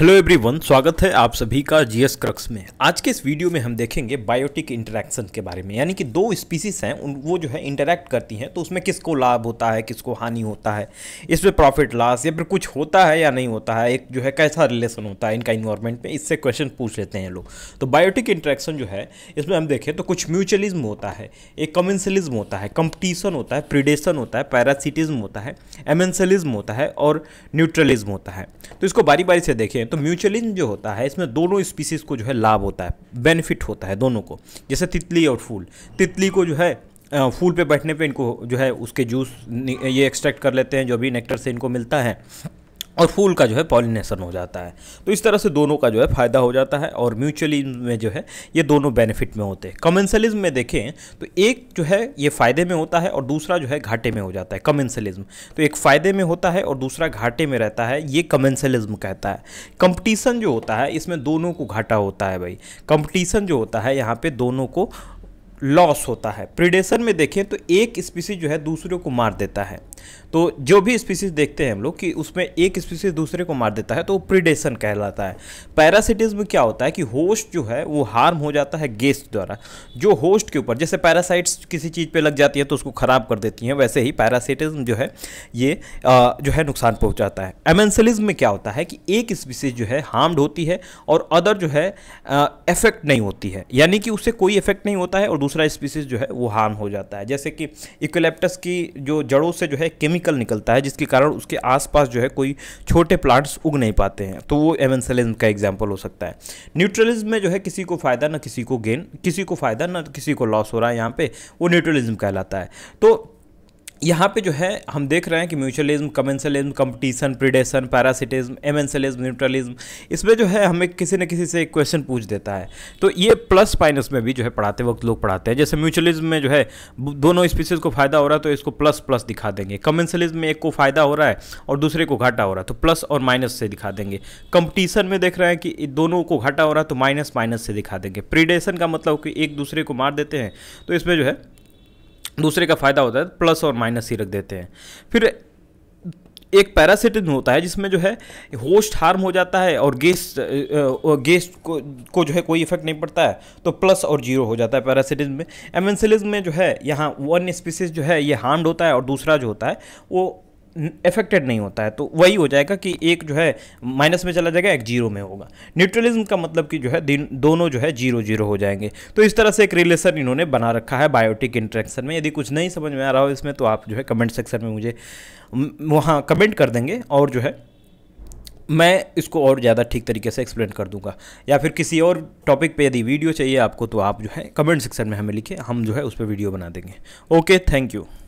hello everyone स्वागत है आप सभी का जीएस क्रक्स में आज के इस वीडियो में हम देखेंगे बायोटिक इंटरेक्शन के बारे में यानी कि दो स्पीसीज हैं उन वो जो है इंटरेक्ट करती हैं तो उसमें किसको लाभ होता है किसको हानि होता है इसमें प्रॉफिट लॉस या फिर कुछ होता है या नहीं होता है एक जो है कैसा रिलेशन होता है इनका इन्वायरमेंट में इससे क्वेश्चन पूछ लेते हैं लोग तो बायोटिक इंटरेक्शन जो है इसमें हम देखें तो कुछ म्यूचुअलिज्म होता है एक कमेंसलिज्म होता है कंपटीशन होता है प्रिडेशन होता है पैरासिटिज्म होता है एमेंसलिज्म होता है और न्यूट्रलिज्म होता है तो इसको बारी बारी से देखें तो म्यूचुअलिज्म जो होता है इसमें दोनों स्पीसीज को जो है लाभ होता है बेनिफिट होता है दोनों को जैसे तितली और फूल तितली को जो है फूल पे बैठने पे इनको जो है उसके जूस ये एक्सट्रैक्ट कर लेते हैं जो भी नेक्टर से इनको मिलता है और फूल का जो है पॉलिनेशन हो जाता है तो इस तरह से दोनों का जो है फ़ायदा हो जाता है और म्यूचुअली में जो है ये दोनों बेनिफिट में होते हैं कमेंसलिज्म में देखें तो एक जो है ये फ़ायदे में होता है और दूसरा जो है घाटे में हो जाता है कमेंसलिज्म तो एक फ़ायदे में होता है और दूसरा घाटे में रहता है ये कमेंसलिज्म कहता है कंपटीशन जो होता है इसमें दोनों को घाटा होता है भाई कंपटीशन जो होता है यहाँ पर दोनों को लॉस होता है प्रीडेशन में देखें तो एक स्पीसीज जो है दूसरे को मार देता है तो जो भी स्पीसीज देखते हैं हम लोग कि उसमें एक स्पीसीज दूसरे को मार देता है तो वो प्रीडेशन कहलाता है पैरासिटिज्म क्या होता है कि होस्ट जो है वो हार्म हो जाता है गेस्ट द्वारा जो होस्ट के ऊपर जैसे पैरासाइट्स किसी चीज़ पर लग जाती है तो उसको ख़राब कर देती हैं वैसे ही पैरासिटिज्म जो है ये आ, जो है नुकसान पहुँचाता है एमेंसलिज्म में क्या होता है कि एक स्पीसीज जो है हार्म्ड होती है और अदर जो है इफेक्ट नहीं होती है यानी कि उससे कोई इफेक्ट नहीं होता है और दूसरा स्पीसीज जो है वो हार्म हो जाता है जैसे कि इक्लेप्टस की जो जड़ों से जो है केमिकल निकलता है जिसके कारण उसके आसपास जो है कोई छोटे प्लांट्स उग नहीं पाते हैं तो वो एवेंसलिज्म का एग्जाम्पल हो सकता है न्यूट्रलिज्म में जो है किसी को फ़ायदा ना किसी को गेन किसी को फ़ायदा ना किसी को लॉस हो रहा है यहाँ पर वो न्यूट्रलिज्म कहलाता है तो यहाँ पे जो है हम देख रहे हैं कि mutualism commensalism competition predation parasitism amensalism neutralism इसमें जो है हमें किसी न किसी से एक क्वेश्चन पूछ देता है तो ये प्लस माइनस में भी जो है पढ़ाते वक्त लोग पढ़ाते हैं जैसे म्यूचुअलिज्म में जो है दोनों स्पीसीज को फायदा हो रहा है तो इसको प्लस प्लस दिखा देंगे कमेंसलिज्म में एक को फायदा हो रहा है और दूसरे को घाटा हो रहा है तो प्लस और माइनस से दिखा देंगे कंपटीशन में देख रहे हैं कि दोनों को घाटा हो रहा है तो माइनस माइनस से दिखा देंगे प्रिडेशन का मतलब कि एक दूसरे को मार देते हैं तो इसमें जो है दूसरे का फ़ायदा होता है प्लस और माइनस ही रख देते हैं फिर एक पैरासिटिन होता है जिसमें जो है होस्ट हार्म हो जाता है और गैस गैस को को जो है कोई इफेक्ट नहीं पड़ता है तो प्लस और जीरो हो जाता है पैरासिटिन में एमेंसिलिज में जो है यहाँ वन स्पीसीज जो है ये हार्म्ड होता है और दूसरा जो होता है वो इफेक्टेड नहीं होता है तो वही हो जाएगा कि एक जो है माइनस में चला जाएगा एक जीरो में होगा न्यूट्रलिज्म का मतलब कि जो है दोनों जो है जीरो जीरो हो जाएंगे तो इस तरह से एक रिलेशन इन्होंने बना रखा है बायोटिक इंट्रैक्शन में यदि कुछ नहीं समझ में आ रहा हो इसमें तो आप जो है कमेंट सेक्शन में मुझे वहाँ कमेंट कर देंगे और जो है मैं इसको और ज़्यादा ठीक तरीके से एक्सप्लेन कर दूंगा या फिर किसी और टॉपिक पे यदि वीडियो चाहिए आपको तो आप जो है कमेंट सेक्शन में हमें लिखें हम जो है उस पर वीडियो बना देंगे ओके थैंक यू